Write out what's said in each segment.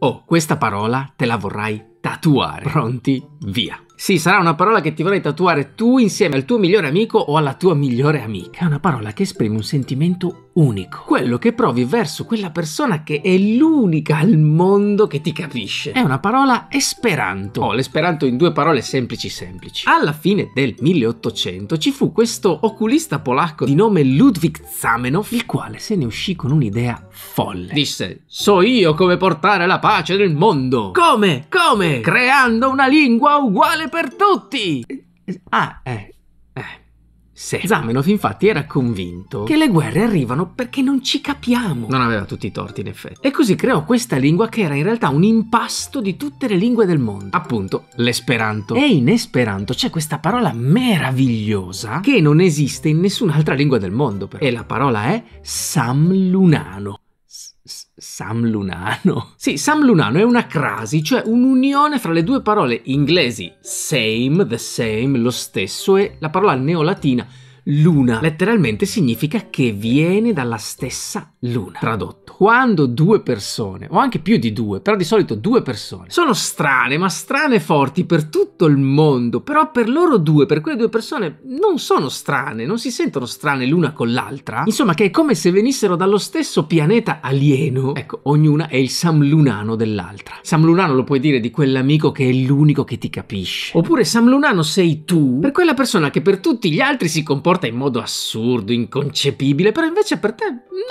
Oh, questa parola te la vorrai tatuare. Pronti? Via! Sì, sarà una parola che ti vorrei tatuare tu insieme al tuo migliore amico o alla tua migliore amica. È una parola che esprime un sentimento unico, quello che provi verso quella persona che è l'unica al mondo che ti capisce. È una parola esperanto. Oh, l'esperanto in due parole semplici semplici. Alla fine del 1800 ci fu questo oculista polacco di nome Ludwig Zamenhof, il quale se ne uscì con un'idea folle. Disse: "So io come portare la pace nel mondo". Come? Come? Creando una lingua uguale per tutti! Ah, eh, eh. Sì. Zamenhof infatti era convinto che le guerre arrivano perché non ci capiamo. Non aveva tutti i torti in effetti. E così creò questa lingua che era in realtà un impasto di tutte le lingue del mondo. Appunto, l'esperanto. E in esperanto c'è questa parola meravigliosa che non esiste in nessun'altra lingua del mondo. Però. E la parola è samlunano. Sam Lunano. Sì, Sam Lunano è una crasi, cioè un'unione fra le due parole inglesi same, the same, lo stesso e la parola neolatina luna. Letteralmente significa che viene dalla stessa luna. Tradotto. Quando due persone, o anche più di due, però di solito due persone, sono strane, ma strane forti per tutto il mondo, però per loro due, per quelle due persone, non sono strane, non si sentono strane l'una con l'altra. Insomma, che è come se venissero dallo stesso pianeta alieno. Ecco, ognuna è il samlunano dell'altra. Samlunano lo puoi dire di quell'amico che è l'unico che ti capisce. Oppure samlunano sei tu, per quella persona che per tutti gli altri si comporta comporta in modo assurdo, inconcepibile, però invece per te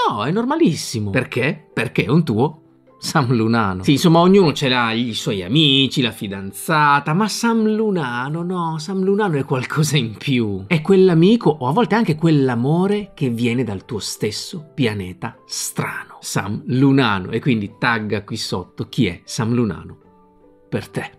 no, è normalissimo. Perché? Perché è un tuo Sam Lunano. Sì, insomma, ognuno ce l'ha i suoi amici, la fidanzata, ma Sam Lunano, no, Sam Lunano è qualcosa in più. È quell'amico o a volte anche quell'amore che viene dal tuo stesso pianeta strano. Sam Lunano. E quindi tagga qui sotto chi è Sam Lunano per te.